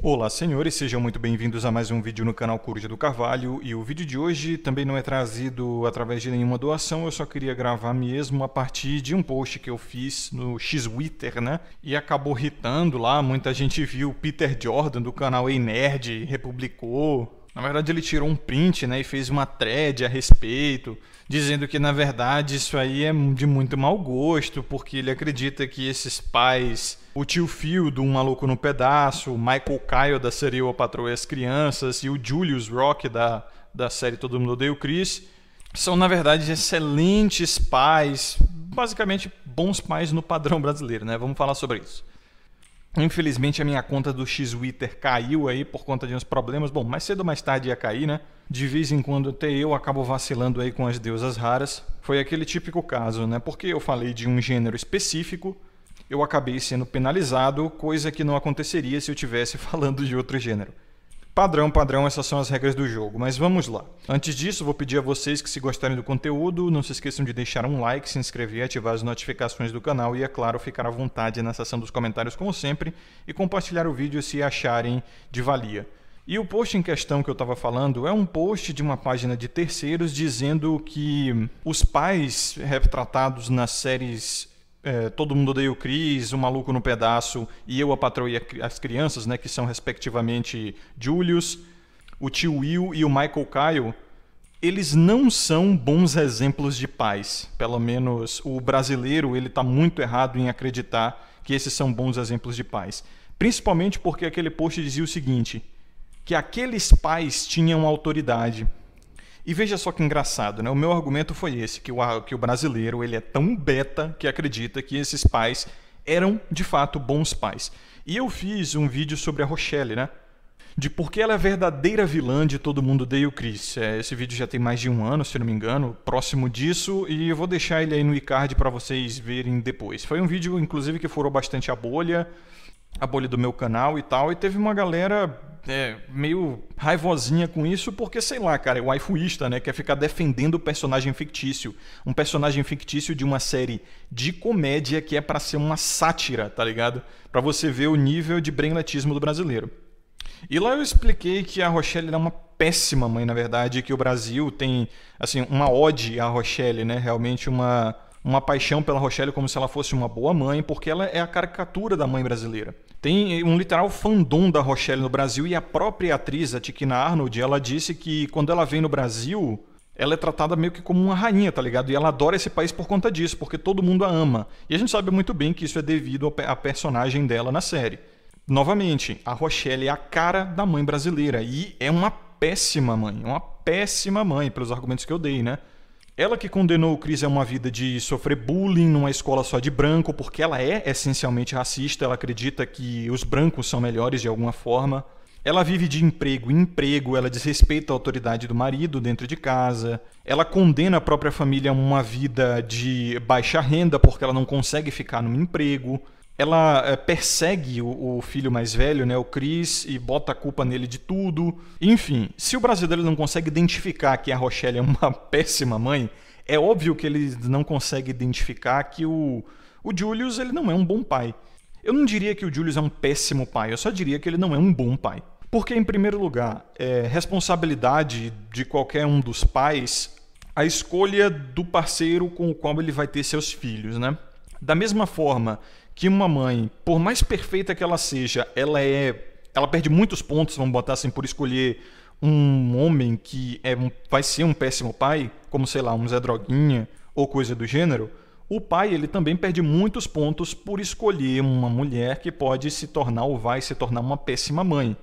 Olá, senhores, sejam muito bem-vindos a mais um vídeo no canal Curja do Carvalho. E o vídeo de hoje também não é trazido através de nenhuma doação, eu só queria gravar mesmo a partir de um post que eu fiz no X-Twitter, né? E acabou retando lá, muita gente viu Peter Jordan do canal Ei Nerd, republicou. Na verdade, ele tirou um print, né, e fez uma thread a respeito, dizendo que na verdade isso aí é de muito mau gosto, porque ele acredita que esses pais o tio Phil do Um Maluco no Pedaço, o Michael Kyle da série O a as Crianças e o Julius Rock da, da série Todo Mundo Odeia o Chris, são, na verdade, excelentes pais, basicamente bons pais no padrão brasileiro, né? Vamos falar sobre isso. Infelizmente a minha conta do X-Twitter caiu aí por conta de uns problemas. Bom, mais cedo ou mais tarde ia cair, né? De vez em quando até eu acabo vacilando aí com as deusas raras. Foi aquele típico caso, né? Porque eu falei de um gênero específico, eu acabei sendo penalizado, coisa que não aconteceria se eu tivesse falando de outro gênero. Padrão, padrão, essas são as regras do jogo, mas vamos lá. Antes disso, vou pedir a vocês que se gostarem do conteúdo, não se esqueçam de deixar um like, se inscrever, ativar as notificações do canal e, é claro, ficar à vontade na seção dos comentários como sempre e compartilhar o vídeo se acharem de valia. E o post em questão que eu estava falando é um post de uma página de terceiros dizendo que os pais retratados nas séries é, Todo Mundo Odeia o Cris, O Maluco no Pedaço e Eu, a Patroa e as Crianças, né, que são respectivamente Julius, o tio Will e o Michael Kyle, eles não são bons exemplos de pais. Pelo menos o brasileiro ele está muito errado em acreditar que esses são bons exemplos de pais. Principalmente porque aquele post dizia o seguinte: que aqueles pais tinham autoridade. E veja só que engraçado, né? O meu argumento foi esse, que o, que o brasileiro ele é tão beta que acredita que esses pais eram, de fato, bons pais. E eu fiz um vídeo sobre a Rochelle, né? de por que ela é a verdadeira vilã de Todo Mundo Odeia o é, esse vídeo já tem mais de um ano, se não me engano, próximo disso, e eu vou deixar ele aí no iCard para vocês verem depois. Foi um vídeo, inclusive, que furou bastante a bolha a bolha do meu canal e tal, e teve uma galera é, meio raivosinha com isso, porque, sei lá, cara, é waifuísta, né? Quer ficar defendendo o personagem fictício. Um personagem fictício de uma série de comédia que é para ser uma sátira, tá ligado? Para você ver o nível de brainletismo do brasileiro. E lá eu expliquei que a Rochelle é uma péssima mãe, na verdade, que o Brasil tem, assim, uma ode à Rochelle, né? Realmente uma, uma paixão pela Rochelle como se ela fosse uma boa mãe, porque ela é a caricatura da mãe brasileira. Tem um literal fandom da Rochelle no Brasil e a própria atriz, a Tikina Arnold, ela disse que quando ela vem no Brasil, ela é tratada meio que como uma rainha, tá ligado? E ela adora esse país por conta disso, porque todo mundo a ama. E a gente sabe muito bem que isso é devido à personagem dela na série. Novamente, a Rochelle é a cara da mãe brasileira e é uma péssima mãe, é uma péssima mãe, pelos argumentos que eu dei, né? Ela que condenou o Chris a uma vida de sofrer bullying numa escola só de branco, porque ela é essencialmente racista, ela acredita que os brancos são melhores de alguma forma. Ela vive de emprego em emprego, ela desrespeita a autoridade do marido dentro de casa. Ela condena a própria família a uma vida de baixa renda, porque ela não consegue ficar num emprego ela eh, persegue o, filho mais velho, né, o Chris, e bota a culpa nele de tudo. Enfim, se o brasileiro não consegue identificar que a Rochelle é uma péssima mãe, é óbvio que ele não consegue identificar que o, o Julius ele não é um bom pai. Eu não diria que o Julius é um péssimo pai, eu só diria que ele não é um bom pai. Porque, em primeiro lugar, é responsabilidade de qualquer um dos pais a escolha do parceiro com o qual ele vai ter seus filhos, né? Da mesma forma que uma mãe, por mais perfeita que ela seja, ela é. Ela perde muitos pontos, vamos botar assim, por escolher um homem que é um, vai ser um péssimo pai, como sei lá, um Zé Droguinha ou coisa do gênero, o pai ele também perde muitos pontos por escolher uma mulher que pode se tornar ou vai se tornar uma péssima mãe.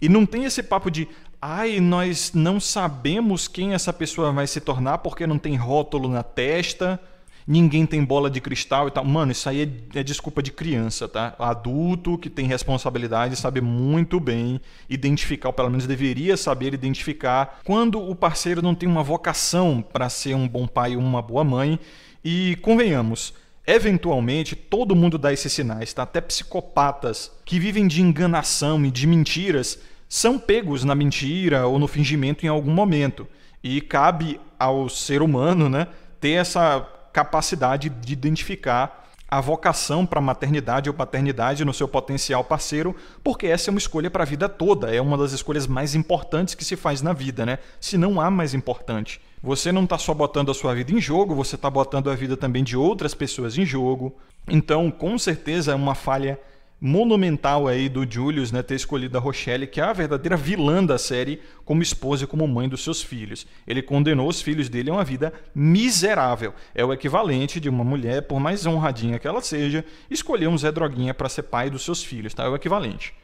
E não tem esse papo de, ai, nós não sabemos quem essa pessoa vai se tornar porque não tem rótulo na testa ninguém tem bola de cristal e tal. Mano, isso aí é, é desculpa de criança, tá? Adulto que tem responsabilidade sabe muito bem identificar, ou pelo menos deveria saber identificar, quando o parceiro não tem uma vocação para ser um bom pai ou uma boa mãe. E convenhamos, Eventualmente, todo mundo dá esses sinais, tá? Até psicopatas que vivem de enganação e de mentiras são pegos na mentira ou no fingimento em algum momento. E cabe ao ser humano, né, ter essa capacidade de identificar a vocação para maternidade ou paternidade no seu potencial parceiro, porque essa é uma escolha para a vida toda, é uma das escolhas mais importantes que se faz na vida, né? Se não há mais importante. Você não está só botando a sua vida em jogo, você está botando a vida também de outras pessoas em jogo. Então, com certeza, é uma falha monumental aí do Julius né, ter escolhido a Rochelle, que é a verdadeira vilã da série, como esposa e como mãe dos seus filhos. Ele condenou os filhos dele a uma vida miserável. É o equivalente de uma mulher, por mais honradinha que ela seja, escolher um Zé Droguinha para ser pai dos seus filhos, tá? É o equivalente.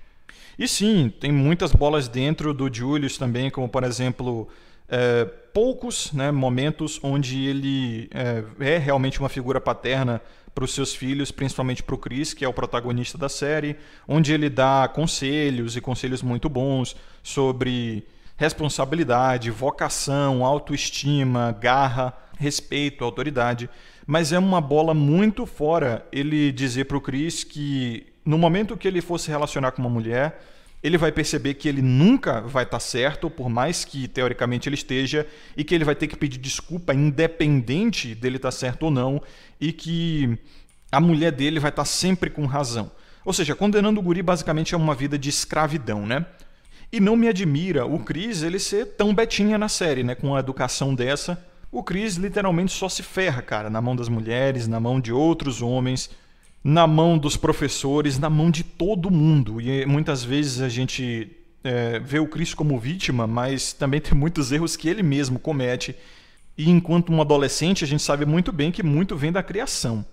E sim, tem muitas bolas dentro do Julius também, como por exemplo. É, poucos né, momentos onde ele é, é realmente uma figura paterna para os seus filhos, principalmente para o Chris, que é o protagonista da série, onde ele dá conselhos e conselhos muito bons sobre responsabilidade, vocação, autoestima, garra, respeito, autoridade. Mas é uma bola muito fora ele dizer para o Chris que no momento que ele fosse relacionar com uma mulher, ele vai perceber que ele nunca vai estar tá certo, por mais que teoricamente ele esteja, e que ele vai ter que pedir desculpa independente dele estar tá certo ou não, e que a mulher dele vai estar tá sempre com razão. Ou seja, condenando o guri basicamente a é uma vida de escravidão, né? E não me admira o Chris ele ser tão betinha na série, né? Com uma educação dessa, o Chris literalmente só se ferra, cara, na mão das mulheres, na mão de outros homens na mão dos professores, na mão de todo mundo. E eh, muitas vezes a gente é, vê o Cristo como vítima, mas também tem muitos erros que ele mesmo comete. E enquanto um adolescente, a gente sabe muito bem que muito vem da criação.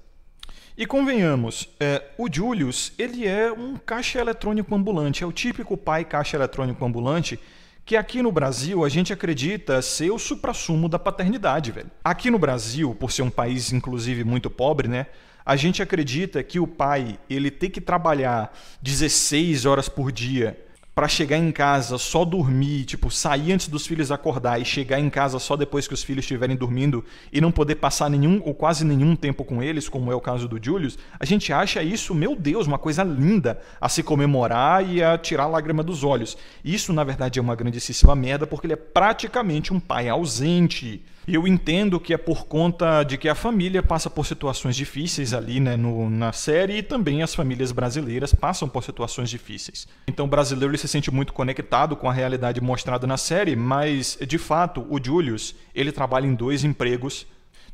E convenhamos, é, o Julius ele é um caixa eletrônico ambulante, é o típico pai caixa eletrônico ambulante que aqui no Brasil a gente acredita ser o suprassumo da paternidade, velho. Aqui no Brasil, por ser um país inclusive muito pobre, né? A gente acredita que o pai, ele tem que trabalhar 16 horas por dia para chegar em casa só dormir, tipo, sair antes dos filhos acordar e chegar em casa só depois que os filhos estiverem dormindo e não poder passar nenhum ou quase nenhum tempo com eles, como é o caso do Julius, a gente acha isso, meu Deus, uma coisa linda a se comemorar e a tirar a lágrima dos olhos. Isso, na verdade, é uma grandíssima merda porque ele é praticamente um pai ausente eu entendo que é por conta de que a família passa por situações difíceis ali né, no, na série e também as famílias brasileiras passam por situações difíceis. Então o brasileiro ele se sente muito conectado com a realidade mostrada na série, mas de fato o Julius ele trabalha em dois empregos.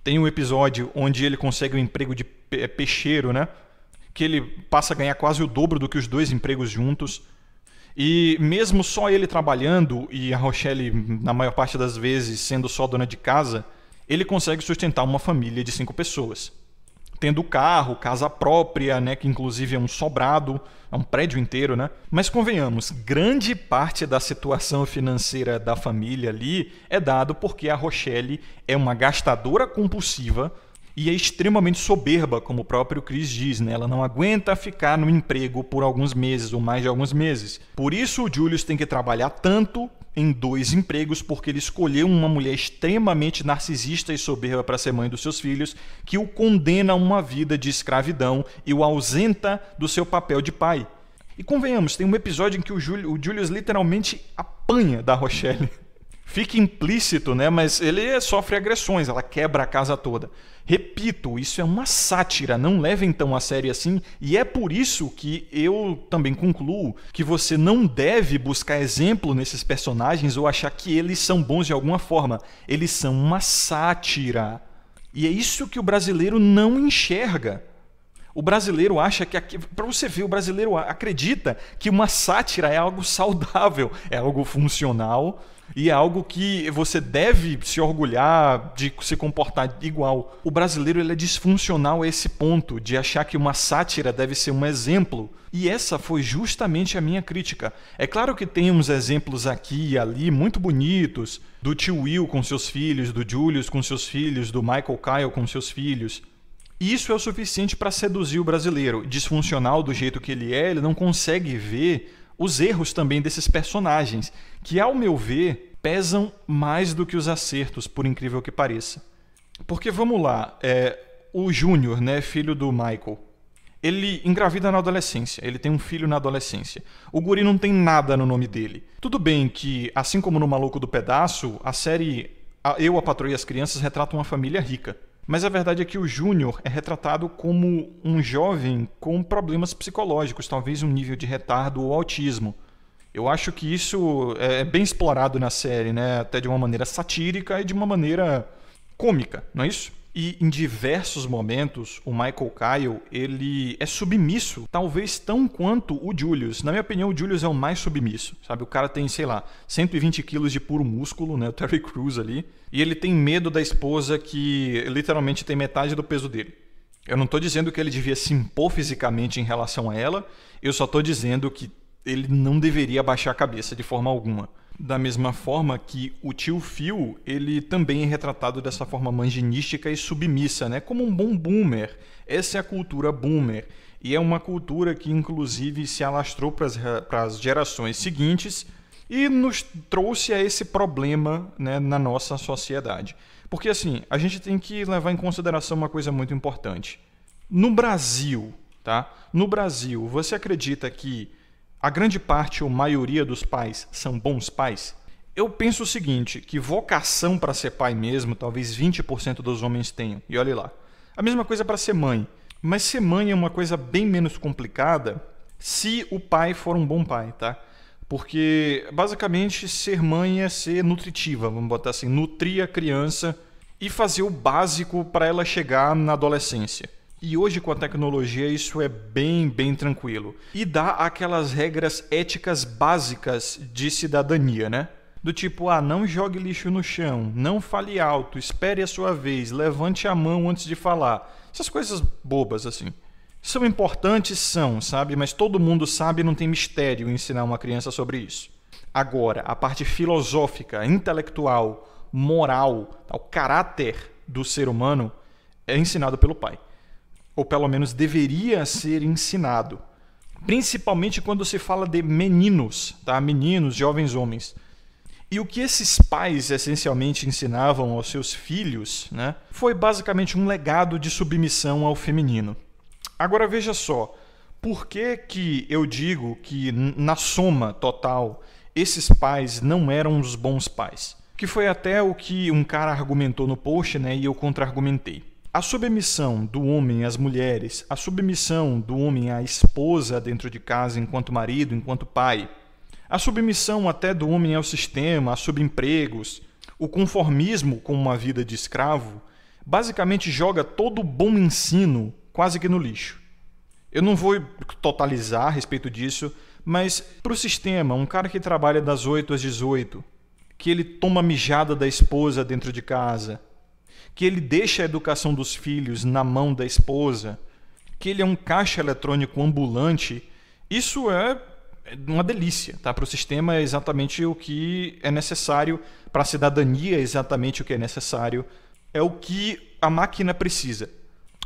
Tem um episódio onde ele consegue um emprego de é, peixeiro, né? Que ele passa a ganhar quase o dobro do que os dois empregos juntos. E mesmo só ele trabalhando e a Rochelle, na maior parte das vezes, sendo só dona de casa, ele consegue sustentar uma família de cinco pessoas. Tendo carro, casa própria, né, que inclusive é um sobrado, é um prédio inteiro, né? Mas convenhamos, grande parte da situação financeira da família ali é dado porque a Rochelle é uma gastadora compulsiva e é extremamente soberba, como o próprio Chris diz, né? Ela não aguenta ficar no emprego por alguns meses ou mais de alguns meses. Por isso o Julius tem que trabalhar tanto em dois empregos porque ele escolheu uma mulher extremamente narcisista e soberba para ser mãe dos seus filhos, que o condena a uma vida de escravidão e o ausenta do seu papel de pai. E convenhamos, tem um episódio em que o, Jul o Julius literalmente apanha da Rochelle fica implícito, né? Mas ele sofre agressões, ela quebra a casa toda. Repito, isso é uma sátira, não levem tão a sério assim, e é por isso que eu também concluo que você não deve buscar exemplo nesses personagens ou achar que eles são bons de alguma forma. Eles são uma sátira. E é isso que o brasileiro não enxerga. O brasileiro acha que aqui, para você ver, o brasileiro acredita que uma sátira é algo saudável, é algo funcional, e é algo que você deve se orgulhar de se comportar igual. O brasileiro ele é disfuncional a esse ponto de achar que uma sátira deve ser um exemplo. E essa foi justamente a minha crítica. É claro que tem uns exemplos aqui e ali muito bonitos, do tio Will com seus filhos, do Julius com seus filhos, do Michael Kyle com seus filhos. Isso é o suficiente para seduzir o brasileiro. Disfuncional do jeito que ele é, ele não consegue ver os erros também desses personagens, que, ao meu ver, pesam mais do que os acertos, por incrível que pareça. Porque vamos lá, é, o Júnior, né, filho do Michael, ele engravida na adolescência, ele tem um filho na adolescência. O guri não tem nada no nome dele. Tudo bem que, assim como no Maluco do Pedaço, a série Eu, a Patroa e as Crianças retrata uma família rica. Mas a verdade é que o Júnior é retratado como um jovem com problemas psicológicos, talvez um nível de retardo ou autismo. Eu acho que isso é, é bem explorado na série, né? Até de uma maneira satírica e de uma maneira cômica, não é isso? E em diversos momentos, o Michael Kyle, ele é submisso, talvez tão quanto o Julius. Na minha opinião, o Julius é o mais submisso, sabe? O cara tem, sei lá, 120 quilos de puro músculo, né? O Terry Crews ali. E ele tem medo da esposa que literalmente tem metade do peso dele. Eu não estou dizendo que ele devia se impor fisicamente em relação a ela, eu só estou dizendo que ele não deveria baixar a cabeça de forma alguma. Da mesma forma que o tio Phil, ele também é retratado dessa forma manginística e submissa, né? Como um bom boomer. Essa é a cultura boomer. E é uma cultura que, inclusive, se alastrou para as gerações seguintes e nos trouxe a esse problema né, na nossa sociedade. Porque, assim, a gente tem que levar em consideração uma coisa muito importante. No Brasil, tá? No Brasil, você acredita que a grande parte ou maioria dos pais são bons pais? Eu penso o seguinte, que vocação para ser pai mesmo, talvez 20% dos homens tenham. E olhe lá. A mesma coisa para ser mãe. Mas ser mãe é uma coisa bem menos complicada se o pai for um bom pai, tá? Porque basicamente ser mãe é ser nutritiva, vamos botar assim, nutrir a criança e fazer o básico para ela chegar na adolescência. E hoje com a tecnologia isso é bem, bem tranquilo. E dá aquelas regras éticas básicas de cidadania, né? do tipo, ah, não jogue lixo no chão, não fale alto, espere a sua vez, levante a mão antes de falar. Essas coisas bobas assim. São importantes, são, sabe? Mas todo mundo sabe e não tem mistério ensinar uma criança sobre isso. Agora, a parte filosófica, intelectual, moral, o caráter do ser humano é ensinado pelo pai ou pelo menos deveria ser ensinado, principalmente quando se fala de meninos, tá? Meninos, jovens homens. E o que esses pais essencialmente ensinavam aos seus filhos, né, foi basicamente um legado de submissão ao feminino. Agora veja só, por que, que eu digo que na soma total esses pais não eram os bons pais? Que foi até o que um cara argumentou no post, né, e eu contra-argumentei a submissão do homem às mulheres, a submissão do homem à esposa dentro de casa enquanto marido, enquanto pai, a submissão até do homem ao sistema, a subempregos, o conformismo com uma vida de escravo, basicamente joga todo o bom ensino quase que no lixo. Eu não vou totalizar a respeito disso, mas para o sistema, um cara que trabalha das 8 às 18, que ele toma mijada da esposa dentro de casa, que ele deixa a educação dos filhos na mão da esposa, que ele é um caixa eletrônico ambulante, isso é, é uma delícia, tá? Para o sistema é exatamente o que é necessário, para a cidadania é exatamente o que é necessário, é o que a máquina precisa.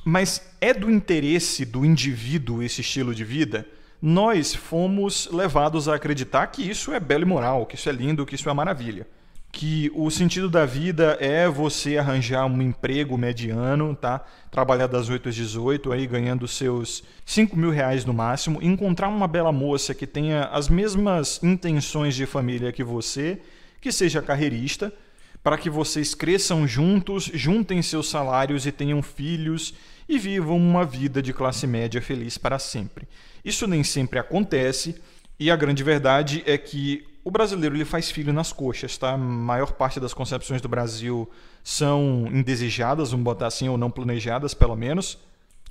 Mas é do interesse do indivíduo esse estilo de vida? Nós fomos levados a acreditar que isso é belo e moral, que isso é lindo, que isso é maravilha que o sentido da vida é você arranjar um emprego mediano, tá? Trabalhar das 8 às 18, aí ganhando seus 5 mil reais no máximo, encontrar uma bela moça que tenha as mesmas intenções de família que você, que seja carreirista, para que vocês cresçam juntos, juntem seus salários e tenham filhos e vivam uma vida de classe média feliz para sempre. Isso nem sempre acontece, e a grande verdade é que o brasileiro ele faz filho nas coxas, tá? A maior parte das concepções do Brasil são indesejadas, vamos botar assim, ou não planejadas, pelo menos.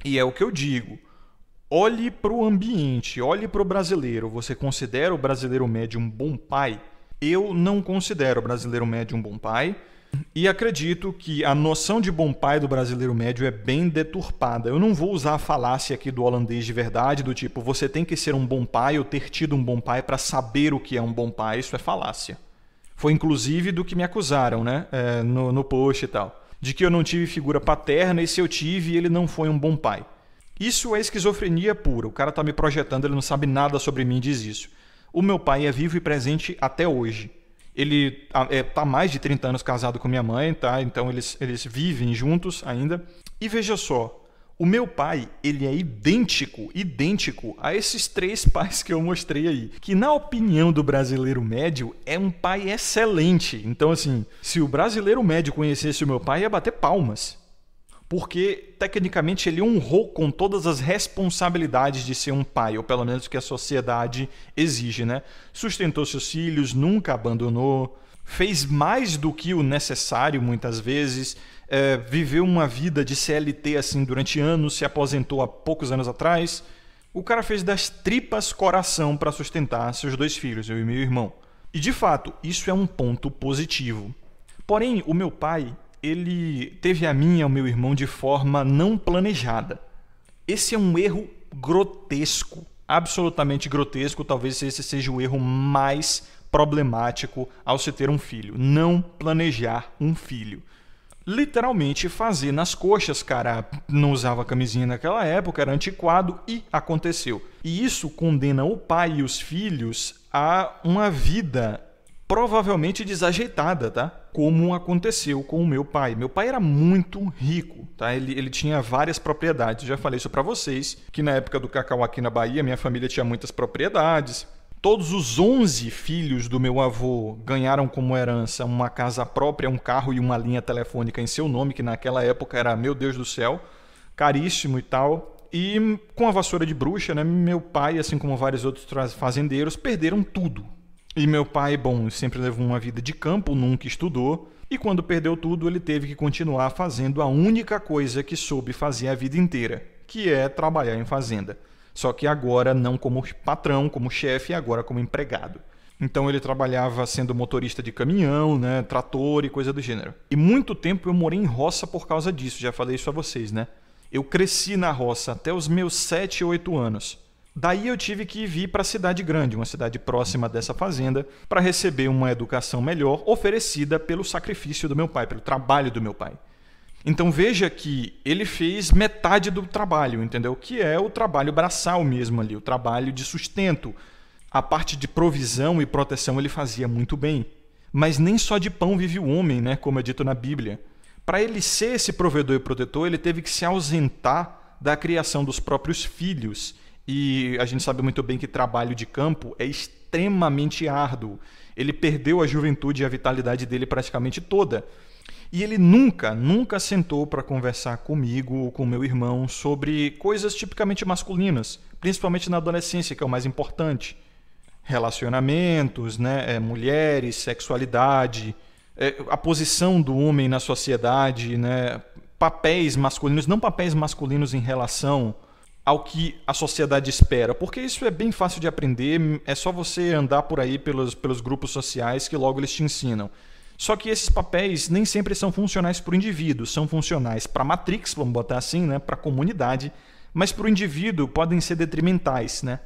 E é o que eu digo. Olhe para o ambiente, olhe para o brasileiro. Você considera o brasileiro médio um bom pai? Eu não considero o brasileiro médio um bom pai. E acredito que a noção de bom pai do brasileiro médio é bem deturpada. Eu não vou usar a falácia aqui do holandês de verdade, do tipo, você tem que ser um bom pai ou ter tido um bom pai para saber o que é um bom pai. Isso é falácia. Foi inclusive do que me acusaram, né? É, no, no post e tal. De que eu não tive figura paterna e se eu tive, ele não foi um bom pai. Isso é esquizofrenia pura. O cara tá me projetando, ele não sabe nada sobre mim e diz isso. O meu pai é vivo e presente até hoje. Ele tá, é, tá mais de 30 anos casado com minha mãe, tá? Então eles, eles vivem juntos ainda. E veja só, o meu pai, ele é idêntico, idêntico a esses três pais que eu mostrei aí, que na opinião do brasileiro médio é um pai excelente. Então assim, se o brasileiro médio conhecesse o meu pai, ia bater palmas porque tecnicamente ele honrou com todas as responsabilidades de ser um pai, ou pelo menos o que a sociedade exige, né? Sustentou seus filhos, nunca abandonou, fez mais do que o necessário muitas vezes, é, viveu uma vida de CLT assim durante anos, se aposentou há poucos anos atrás. O cara fez das tripas coração para sustentar seus dois filhos, eu e meu irmão. E de fato, isso é um ponto positivo. Porém, o meu pai, ele teve a mim e ao meu irmão de forma não planejada. Esse é um erro grotesco, absolutamente grotesco. Talvez esse seja o erro mais problemático ao se ter um filho. Não planejar um filho. Literalmente fazer nas coxas, cara. Não usava camisinha naquela época, era antiquado e aconteceu. E isso condena o pai e os filhos a uma vida provavelmente desajeitada, tá? Como aconteceu com o meu pai. Meu pai era muito rico, tá? Ele, ele tinha várias propriedades. Já falei isso para vocês, que na época do cacau aqui na Bahia, minha família tinha muitas propriedades. Todos os 11 filhos do meu avô ganharam como herança uma casa própria, um carro e uma linha telefônica em seu nome, que naquela época era, meu Deus do céu, caríssimo e tal. E com a vassoura de bruxa, né, meu pai, assim como vários outros fazendeiros, perderam tudo e meu pai, bom, sempre levou uma vida de campo, nunca estudou, e quando perdeu tudo, ele teve que continuar fazendo a única coisa que soube fazer a vida inteira, que é trabalhar em fazenda. Só que agora não como patrão, como chefe, agora como empregado. Então ele trabalhava sendo motorista de caminhão, né, trator e coisa do gênero. E muito tempo eu morei em roça por causa disso, já falei isso a vocês, né? Eu cresci na roça até os meus 7, 8 anos. Daí eu tive que vir para a cidade grande, uma cidade próxima dessa fazenda, para receber uma educação melhor oferecida pelo sacrifício do meu pai, pelo trabalho do meu pai. Então veja que ele fez metade do trabalho, entendeu? Que é o trabalho braçal mesmo ali, o trabalho de sustento. A parte de provisão e proteção ele fazia muito bem. Mas nem só de pão vive o homem, né? Como é dito na Bíblia. Para ele ser esse provedor e protetor, ele teve que se ausentar da criação dos próprios filhos e a gente sabe muito bem que trabalho de campo é extremamente árduo. Ele perdeu a juventude e a vitalidade dele praticamente toda. E ele nunca, nunca sentou para conversar comigo ou com meu irmão sobre coisas tipicamente masculinas, principalmente na adolescência, que é o mais importante. Relacionamentos, né? É, mulheres, sexualidade, é, a posição do homem na sociedade, né? papéis masculinos, não papéis masculinos em relação ao que a sociedade espera, porque isso é bem fácil de aprender, é só você andar por aí pelos, pelos grupos sociais que logo eles te ensinam. Só que esses papéis nem sempre são funcionais para o indivíduo, são funcionais para a matrix, vamos botar assim, né? para a comunidade, mas para o indivíduo podem ser detrimentais. Né?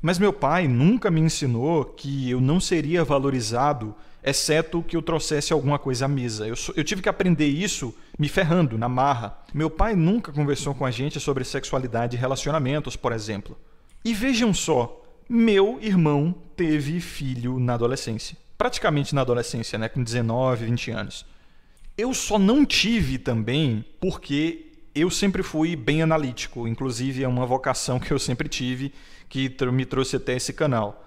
Mas meu pai nunca me ensinou que eu não seria valorizado exceto que eu trouxesse alguma coisa à mesa. Eu, eu tive que aprender isso me ferrando, na marra. Meu pai nunca conversou com a gente sobre sexualidade e relacionamentos, por exemplo. E vejam só, meu irmão teve filho na adolescência. Praticamente na adolescência, né? Com 19, 20 anos. Eu só não tive também porque eu sempre fui bem analítico, inclusive é uma vocação que eu sempre tive que me trouxe até esse canal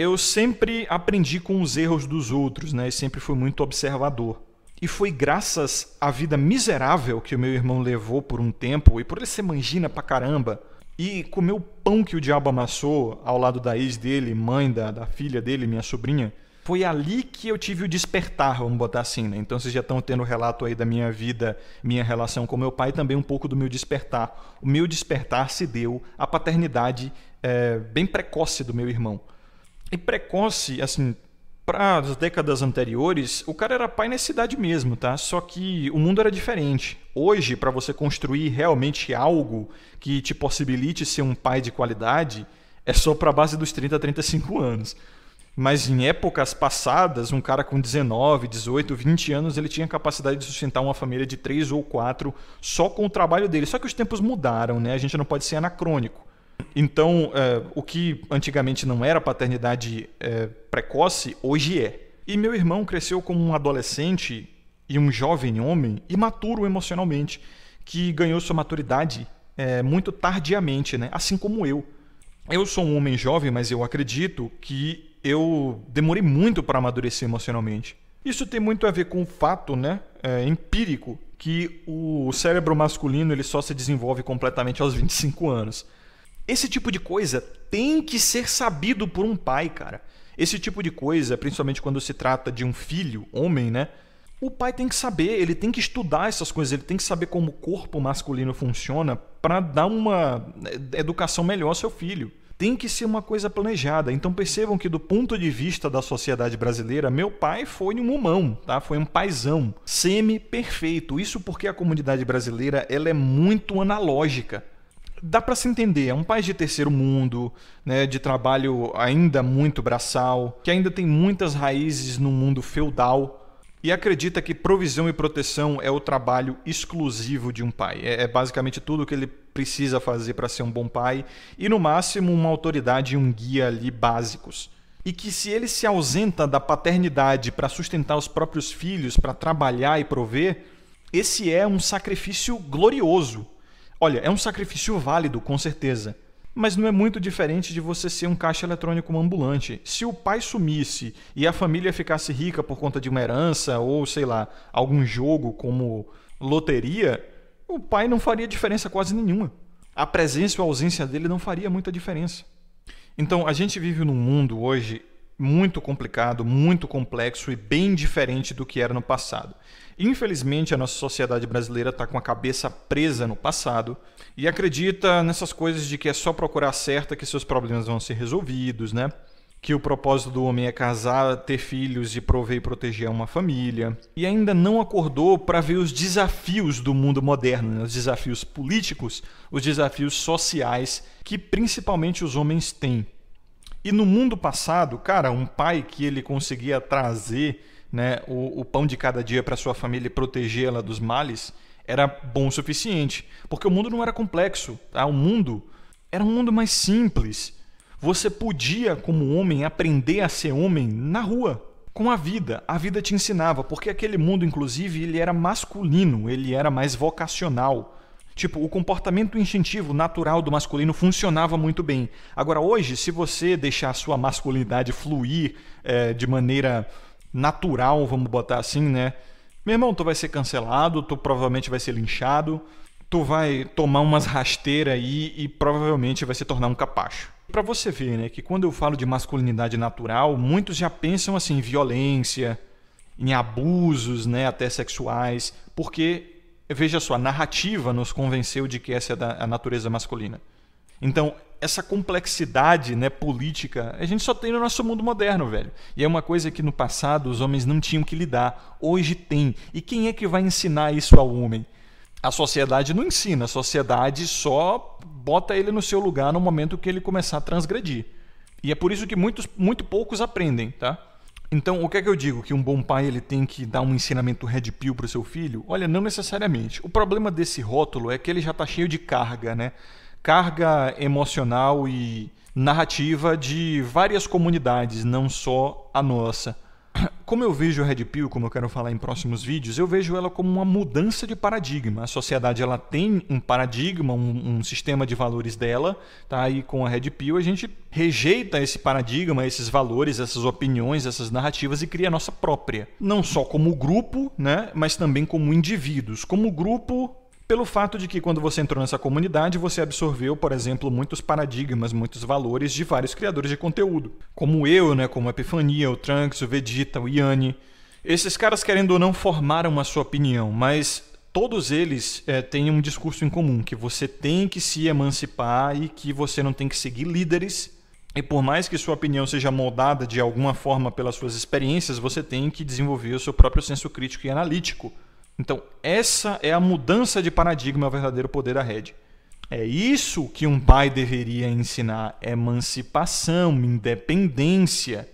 eu sempre aprendi com os erros dos outros, né? E sempre fui muito observador. E foi graças à vida miserável que o meu irmão levou por um tempo, e por ele ser mangina pra caramba, e comer o pão que o diabo amassou ao lado da ex dele, mãe da, da filha dele, minha sobrinha, foi ali que eu tive o despertar, vamos botar assim, né? Então vocês já estão tendo o relato aí da minha vida, minha relação com meu pai, também um pouco do meu despertar. O meu despertar se deu à paternidade é, bem precoce do meu irmão. E precoce, assim, para as décadas anteriores, o cara era pai na cidade mesmo, tá? Só que o mundo era diferente. Hoje, para você construir realmente algo que te possibilite ser um pai de qualidade, é só para a base dos 30 a 35 anos. Mas em épocas passadas, um cara com 19, 18, 20 anos, ele tinha capacidade de sustentar uma família de 3 ou 4 só com o trabalho dele. Só que os tempos mudaram, né? A gente não pode ser anacrônico. Então, é, o que antigamente não era paternidade é, precoce, hoje é. E meu irmão cresceu como um adolescente e um jovem homem imaturo emocionalmente, que ganhou sua maturidade é, muito tardiamente, né? assim como eu. Eu sou um homem jovem, mas eu acredito que eu demorei muito para amadurecer emocionalmente. Isso tem muito a ver com o fato né, é, empírico que o cérebro masculino ele só se desenvolve completamente aos 25 anos. Esse tipo de coisa tem que ser sabido por um pai, cara. Esse tipo de coisa, principalmente quando se trata de um filho, homem, né? O pai tem que saber, ele tem que estudar essas coisas, ele tem que saber como o corpo masculino funciona para dar uma é, educação melhor ao seu filho. Tem que ser uma coisa planejada. Então percebam que do ponto de vista da sociedade brasileira, meu pai foi um mumão, tá? Foi um paizão, semi perfeito. Isso porque a comunidade brasileira, ela é muito analógica dá para se entender. É um país de terceiro mundo, né, de trabalho ainda muito braçal, que ainda tem muitas raízes no mundo feudal e acredita que provisão e proteção é o trabalho exclusivo de um pai. É, é basicamente tudo que ele precisa fazer para ser um bom pai e, no máximo, uma autoridade e um guia ali básicos. E que se ele se ausenta da paternidade para sustentar os próprios filhos, para trabalhar e prover, esse é um sacrifício glorioso Olha, é um sacrifício válido, com certeza. Mas não é muito diferente de você ser um caixa eletrônico ambulante. Se o pai sumisse e a família ficasse rica por conta de uma herança ou, sei lá, algum jogo como loteria, o pai não faria diferença quase nenhuma. A presença ou a ausência dele não faria muita diferença. Então, a gente vive num mundo hoje muito complicado, muito complexo e bem diferente do que era no passado. Infelizmente, a nossa sociedade brasileira está com a cabeça presa no passado e acredita nessas coisas de que é só procurar certa que seus problemas vão ser resolvidos, né? Que o propósito do homem é casar, ter filhos e prover e proteger uma família. E ainda não acordou para ver os desafios do mundo moderno, né? os desafios políticos, os desafios sociais que principalmente os homens têm. E no mundo passado, cara, um pai que ele conseguia trazer né, o, o pão de cada dia para sua família e protegê-la dos males, era bom o suficiente. Porque o mundo não era complexo. Tá? O mundo era um mundo mais simples. Você podia, como homem, aprender a ser homem na rua, com a vida. A vida te ensinava, porque aquele mundo, inclusive, ele era masculino, ele era mais vocacional. Tipo, o comportamento instintivo natural do masculino funcionava muito bem. Agora, hoje, se você deixar a sua masculinidade fluir é, de maneira natural, vamos botar assim, né? Meu irmão, tu vai ser cancelado, tu provavelmente vai ser linchado, tu vai tomar umas rasteiras aí e provavelmente vai se tornar um capacho. Para você ver, né, que quando eu falo de masculinidade natural, muitos já pensam assim em violência, em abusos, né, até sexuais, porque veja só, a narrativa nos convenceu de que essa é a natureza masculina. Então, essa complexidade né, política a gente só tem no nosso mundo moderno, velho. E é uma coisa que no passado os homens não tinham que lidar, hoje tem. E quem é que vai ensinar isso ao homem? A sociedade não ensina, a sociedade só bota ele no seu lugar no momento que ele começar a transgredir. E é por isso que muitos, muito poucos aprendem, tá? Então, o que é que eu digo? Que um bom pai ele tem que dar um ensinamento red pill para o seu filho? Olha, não necessariamente. O problema desse rótulo é que ele já está cheio de carga, né? carga emocional e narrativa de várias comunidades, não só a nossa. Como eu vejo a Red Pill, como eu quero falar em próximos vídeos, eu vejo ela como uma mudança de paradigma. A sociedade ela tem um paradigma, um, um sistema de valores dela, tá? E com a Red Pill a gente rejeita esse paradigma, esses valores, essas opiniões, essas narrativas e cria a nossa própria. Não só como grupo, né? Mas também como indivíduos. Como grupo, pelo fato de que quando você entrou nessa comunidade, você absorveu, por exemplo, muitos paradigmas, muitos valores de vários criadores de conteúdo, como eu, né, como a Epifania, o Trunks, o Vegeta, o Yanni. Esses caras, querendo ou não, formaram a sua opinião, mas todos eles é, têm um discurso em comum, que você tem que se emancipar e que você não tem que seguir líderes. E por mais que sua opinião seja moldada de alguma forma pelas suas experiências, você tem que desenvolver o seu próprio senso crítico e analítico então, essa é a mudança de paradigma é o verdadeiro poder da rede. É isso que um pai deveria ensinar: emancipação, independência,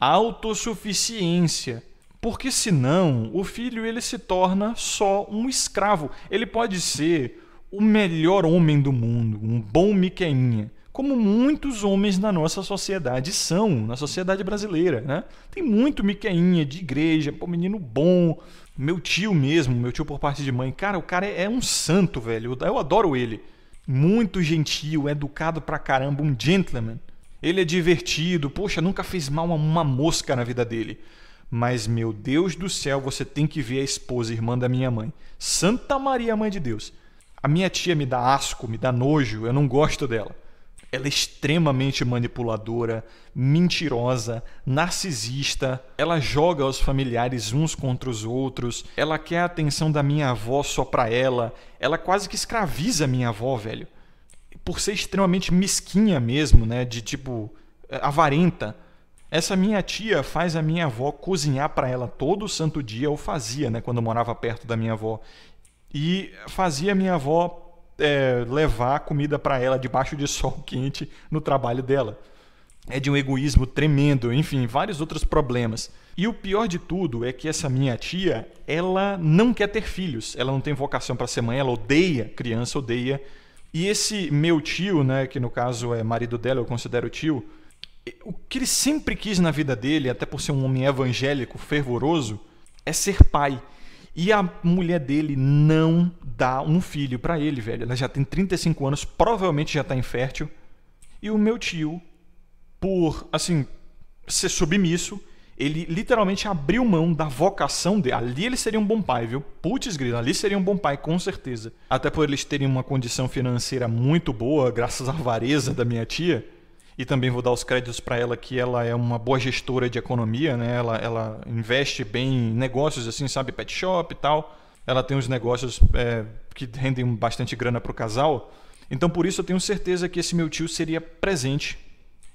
autossuficiência. Porque senão o filho ele se torna só um escravo. Ele pode ser o melhor homem do mundo, um bom miqueinha, como muitos homens na nossa sociedade são, na sociedade brasileira, né? Tem muito miqueinha de igreja, pô, menino bom, meu tio mesmo, meu tio por parte de mãe, cara, o cara é, um santo, velho. eu adoro ele. Muito gentil, educado pra caramba, um gentleman. Ele é divertido, poxa, nunca fez mal a uma mosca na vida dele. Mas, meu Deus do céu, você tem que ver a esposa, irmã da minha mãe. Santa Maria, mãe de Deus. A minha tia me dá asco, me dá nojo, eu não gosto dela. Ela é extremamente manipuladora, mentirosa, narcisista. Ela joga os familiares uns contra os outros. Ela quer a atenção da minha avó só pra ela. Ela quase que escraviza a minha avó, velho. Por ser extremamente mesquinha mesmo, né? De tipo, eh, avarenta. Essa minha tia faz a minha avó cozinhar para ela todo santo dia, ou fazia, né, quando morava perto da minha avó. E fazia a minha avó é, levar comida para ela debaixo de sol quente no trabalho dela. É de um egoísmo tremendo, enfim, vários outros problemas. E o pior de tudo é que essa minha tia, ela não quer ter filhos, ela não tem vocação para ser mãe, ela odeia criança, odeia. E esse meu tio, né, que no caso é marido dela, eu considero tio, o que ele sempre quis na vida dele, até por ser um homem evangélico fervoroso, é ser pai. E a mulher dele não dá um filho para ele, velho. Ela já tem 35 anos, provavelmente já tá infértil. E o meu tio, por, assim, ser submisso, ele literalmente abriu mão da vocação dele. Ali ele seria um bom pai, viu? Putz, grito, ali seria um bom pai, com certeza. Até por eles terem uma condição financeira muito boa, graças à avareza da minha tia e também vou dar os créditos para ela que ela é uma boa gestora de economia, né? Ela, ela investe bem em negócios assim, sabe, pet shop e tal. Ela tem uns negócios é, que rendem bastante grana para o casal. Então por isso eu tenho certeza que esse meu tio seria presente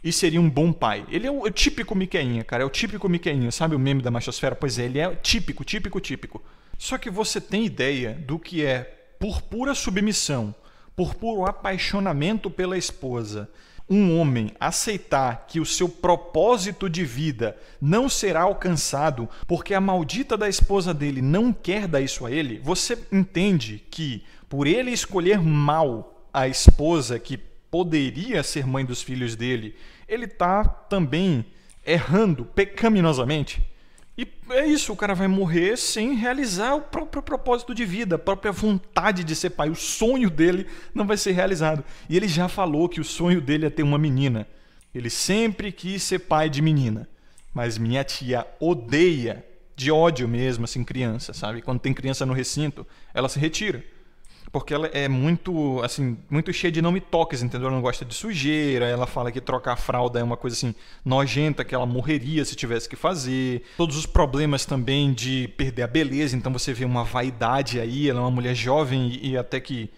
e seria um bom pai. Ele é o, típico Miqueinha, cara, é o típico Miqueinha, sabe o meme da machosfera? Pois é, ele é típico, típico, típico. Só que você tem ideia do que é por pura submissão, por puro apaixonamento pela esposa um homem aceitar que o seu propósito de vida não será alcançado porque a maldita da esposa dele não quer dar isso a ele, você entende que por ele escolher mal a esposa que poderia ser mãe dos filhos dele, ele está também errando pecaminosamente? E é isso, o cara vai morrer sem realizar o próprio propósito de vida, a própria vontade de ser pai. O sonho dele não vai ser realizado. E ele já falou que o sonho dele é ter uma menina. Ele sempre quis ser pai de menina. Mas minha tia odeia, de ódio mesmo, assim, criança, sabe? Quando tem criança no recinto, ela se retira porque ela é muito, assim, muito cheia de não me toques, entendeu? Ela não gosta de sujeira, ela fala que trocar a fralda é uma coisa, assim, nojenta, que ela morreria se tivesse que fazer. Todos os problemas também de perder a beleza, então você vê uma vaidade aí, ela é uma mulher jovem e, até que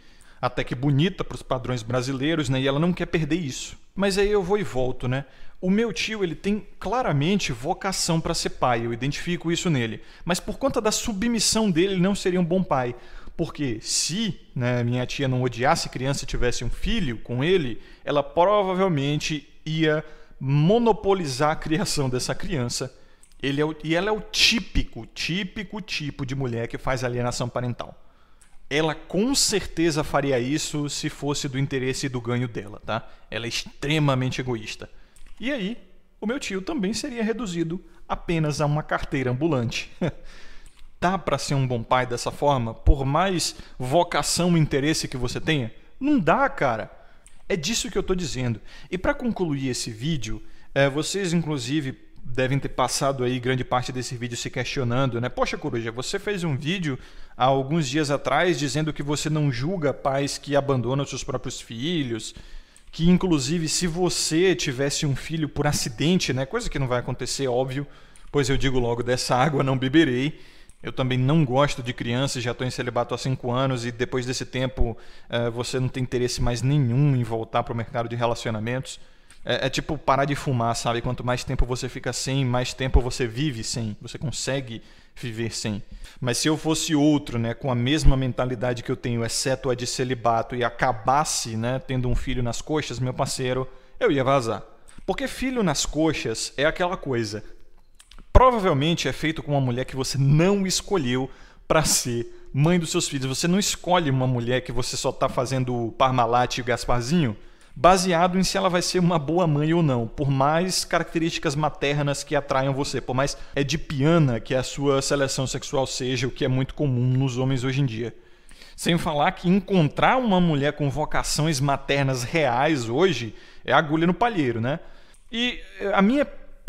até que bonita para os padrões brasileiros, né? E ela não quer perder isso. Mas aí eu vou e volto, né? O meu tio, ele tem claramente vocação para ser pai, eu identifico isso nele. Mas por conta da submissão dele, ele não seria um bom pai. Porque se né, minha tia não odiasse criança e tivesse um filho com ele, ela provavelmente ia monopolizar a criação dessa criança. Ele é o, e ela é o típico, típico tipo de mulher que faz alienação parental. Ela com certeza faria isso se fosse do interesse e do ganho dela, tá? Ela é extremamente egoísta. E aí, o meu tio também seria reduzido apenas a uma carteira ambulante. Dá para ser um bom pai dessa forma, por mais vocação e interesse que você tenha? Não dá, cara. É disso que eu estou dizendo. E para concluir esse vídeo, é, vocês inclusive devem ter passado aí grande parte desse vídeo se questionando, né? Poxa, Coruja, você fez um vídeo há alguns dias atrás dizendo que você não julga pais que abandonam seus próprios filhos, que inclusive se você tivesse um filho por acidente, né? Coisa que não vai acontecer, óbvio, pois eu digo logo, dessa água não beberei. Eu também não gosto de crianças, já estou em celibato há cinco anos e depois desse tempo é, você não tem interesse mais nenhum em voltar para o mercado de relacionamentos. É, é, tipo parar de fumar, sabe? Quanto mais tempo você fica sem, mais tempo você vive sem, você consegue viver sem. Mas se eu fosse outro, né, com a mesma mentalidade que eu tenho, exceto a de celibato, e acabasse né, tendo um filho nas coxas, meu parceiro, eu ia vazar. Porque filho nas coxas é aquela coisa provavelmente é feito com uma mulher que você não escolheu para ser mãe dos seus filhos. Você não escolhe uma mulher que você só está fazendo Parmalat e Gasparzinho baseado em se ela vai ser uma boa mãe ou não, por mais características maternas que atraiam você, por mais é de piana que a sua seleção sexual seja, o que é muito comum nos homens hoje em dia. Sem falar que encontrar uma mulher com vocações maternas reais hoje é agulha no palheiro, né? E a minha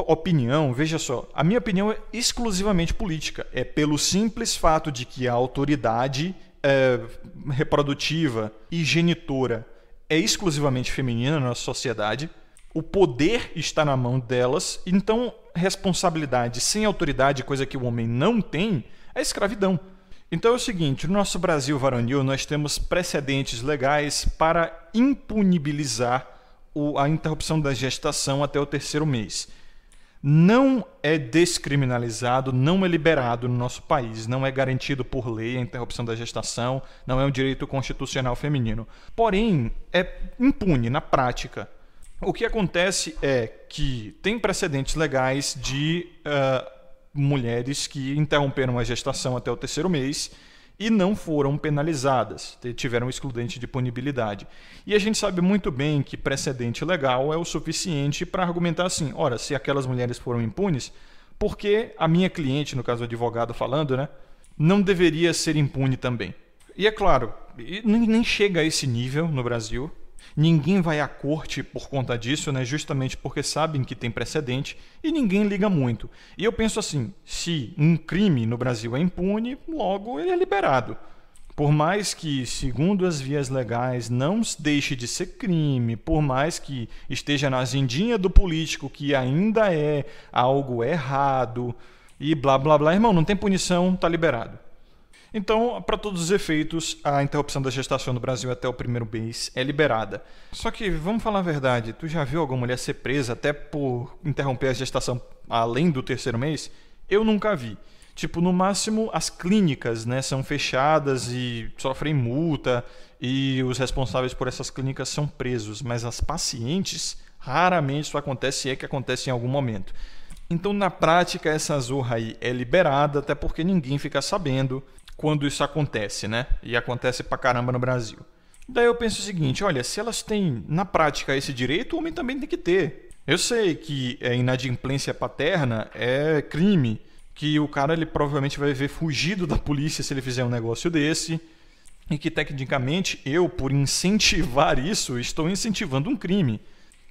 opinião, veja só, a minha opinião é exclusivamente política. É pelo simples fato de que a autoridade é, reprodutiva e genitora é exclusivamente feminina na nossa sociedade, o poder está na mão delas, então responsabilidade sem autoridade, coisa que o homem não tem, é escravidão. Então é o seguinte: no nosso Brasil varonil, nós temos precedentes legais para impunibilizar a interrupção da gestação até o terceiro mês não é descriminalizado, não é liberado no nosso país, não é garantido por lei a interrupção da gestação, não é um direito constitucional feminino. Porém, é impune na prática. O que acontece é que tem precedentes legais de uh, mulheres que interromperam a gestação até o terceiro mês e não foram penalizadas, tiveram excludente de punibilidade. E a gente sabe muito bem que precedente legal é o suficiente para argumentar assim: ora, se aquelas mulheres foram impunes, por que a minha cliente, no caso o advogado falando, né, não deveria ser impune também? E é claro, nem chega a esse nível no Brasil, Ninguém vai à corte por conta disso, né? justamente porque sabem que tem precedente e ninguém liga muito. E eu penso assim: se um crime no Brasil é impune, logo ele é liberado. Por mais que, segundo as vias legais, não deixe de ser crime, por mais que esteja na agendinha do político que ainda é algo errado, e blá blá blá, irmão, não tem punição, tá liberado. Então, para todos os efeitos, a interrupção da gestação no Brasil até o primeiro mês é liberada. Só que, vamos falar a verdade, tu já viu alguma mulher ser presa até por interromper a gestação além do terceiro mês? Eu nunca vi. Tipo, no máximo, as clínicas né, são fechadas e sofrem multa, e os responsáveis por essas clínicas são presos, mas as pacientes, raramente isso acontece e é que acontece em algum momento. Então, na prática, essa zorra aí é liberada, até porque ninguém fica sabendo quando isso acontece, né? E acontece pra caramba no Brasil. Daí eu penso o seguinte: olha, se elas têm na prática esse direito, o homem também tem que ter. Eu sei que a é, inadimplência paterna é crime, que o cara ele provavelmente vai ver fugido da polícia se ele fizer um negócio desse, e que tecnicamente eu, por incentivar isso, estou incentivando um crime.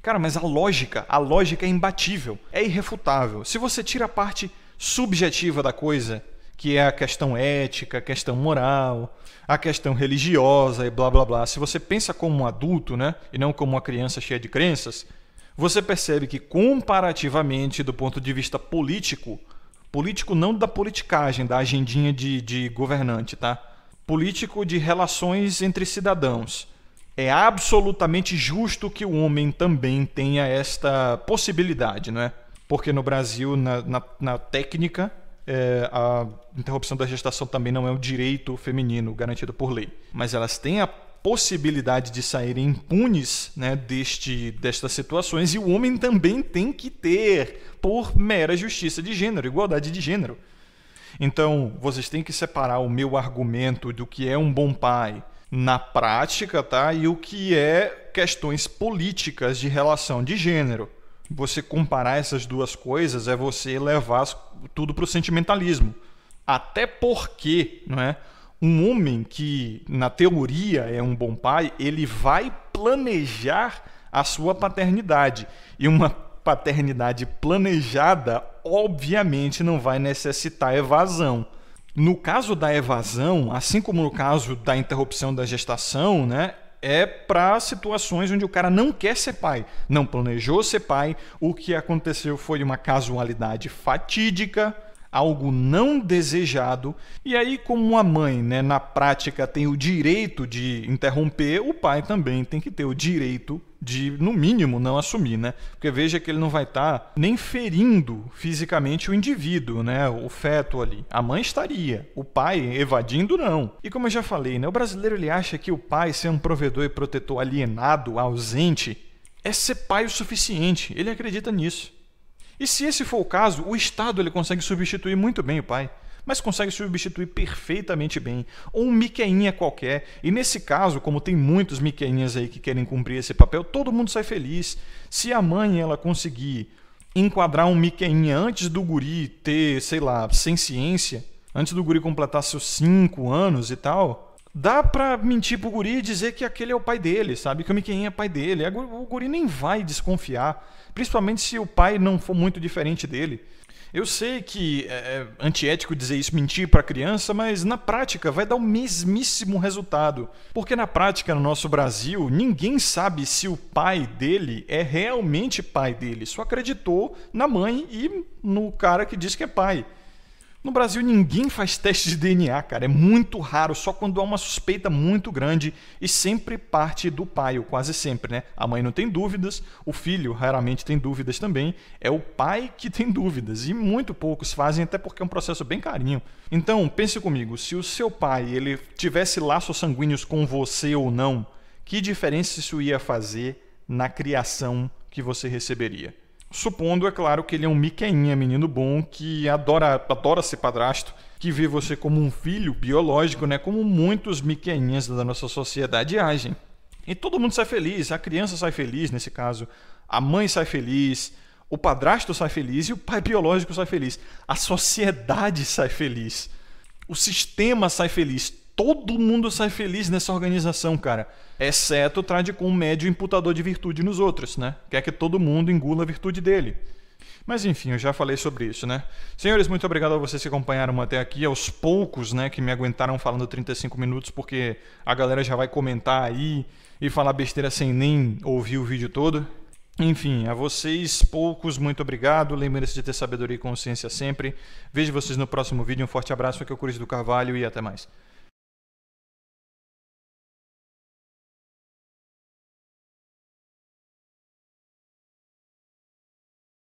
Cara, mas a lógica, a lógica é imbatível, é irrefutável. Se você tira a parte subjetiva da coisa que é a questão ética, a questão moral, a questão religiosa e blá blá blá. Se você pensa como um adulto, né, e não como uma criança cheia de crenças, você percebe que comparativamente do ponto de vista político, político não da politicagem, da agendinha de, de governante, tá? Político de relações entre cidadãos. É absolutamente justo que o homem também tenha esta possibilidade, não é? Porque no Brasil, na, na, na técnica, é, a interrupção da gestação também não é um direito feminino garantido por lei, mas elas têm a possibilidade de saírem impunes né, deste, destas situações e o homem também tem que ter por mera justiça de gênero, igualdade de gênero. Então, vocês têm que separar o meu argumento do que é um bom pai na prática, tá? E o que é questões políticas de relação de gênero você comparar essas duas coisas é você levar tudo para o sentimentalismo. Até porque, não é? Um homem que, na teoria, é um bom pai, ele vai planejar a sua paternidade. E uma paternidade planejada, obviamente, não vai necessitar evasão. No caso da evasão, assim como no caso da interrupção da gestação, né, é para situações onde o cara não quer ser pai, não planejou ser pai, o que aconteceu foi uma casualidade fatídica, algo não desejado, e aí como a mãe, né, na prática tem o direito de interromper, o pai também tem que ter o direito de, no mínimo, não assumir, né? Porque veja que ele não vai estar tá nem ferindo fisicamente o indivíduo, né? O feto ali. A mãe estaria, o pai evadindo, não. E como eu já falei, né? O brasileiro ele acha que o pai ser um provedor e protetor alienado, ausente, é ser pai o suficiente. Ele acredita nisso. E se esse for o caso, o Estado ele consegue substituir muito bem o pai mas consegue substituir perfeitamente bem, ou um miqueinha qualquer. E nesse caso, como tem muitos miqueinhas aí que querem cumprir esse papel, todo mundo sai feliz. Se a mãe ela conseguir enquadrar um miqueinha antes do guri ter, sei lá, sem ciência, antes do guri completar seus 5 anos e tal, dá pra mentir pro guri e dizer que aquele é o pai dele, sabe? Que o miqueninha é pai dele. O guri nem vai desconfiar, principalmente se o pai não for muito diferente dele. Eu sei que é, é antiético dizer isso, mentir para criança, mas na prática vai dar o mesmíssimo resultado. Porque na prática, no nosso Brasil, ninguém sabe se o pai dele é realmente pai dele. Só acreditou na mãe e no cara que diz que é pai. No Brasil, ninguém faz teste de DNA, cara. É muito raro, só quando há uma suspeita muito grande e sempre parte do pai, ou quase sempre, né? A mãe não tem dúvidas, o filho raramente tem dúvidas também. É o pai que tem dúvidas e muito poucos fazem, até porque é um processo bem carinho. Então, pense comigo: se o seu pai ele tivesse laços sanguíneos com você ou não, que diferença isso ia fazer na criação que você receberia? Supondo, é claro, que ele é um miqueinha, menino bom, que adora, adora ser padrasto, que vê você como um filho biológico, né? Como muitos miqueinhas da nossa sociedade agem. E todo mundo sai feliz, a criança sai feliz nesse caso, a mãe sai feliz, o padrasto sai feliz e o pai biológico sai feliz. A sociedade sai feliz. O sistema sai feliz todo mundo sai feliz nessa organização, cara. Exceto o um médio imputador de virtude nos outros, né? Quer é que todo mundo engula a virtude dele. Mas enfim, eu já falei sobre isso, né? Senhores, muito obrigado a vocês que acompanharam até aqui, aos poucos, né, que me aguentaram falando 35 minutos, porque a galera já vai comentar aí e falar besteira sem nem ouvir o vídeo todo. Enfim, a vocês poucos, muito obrigado. lembre se de ter sabedoria e consciência sempre. Vejo vocês no próximo vídeo. Um forte abraço. Aqui é o Curis do Carvalho e até mais.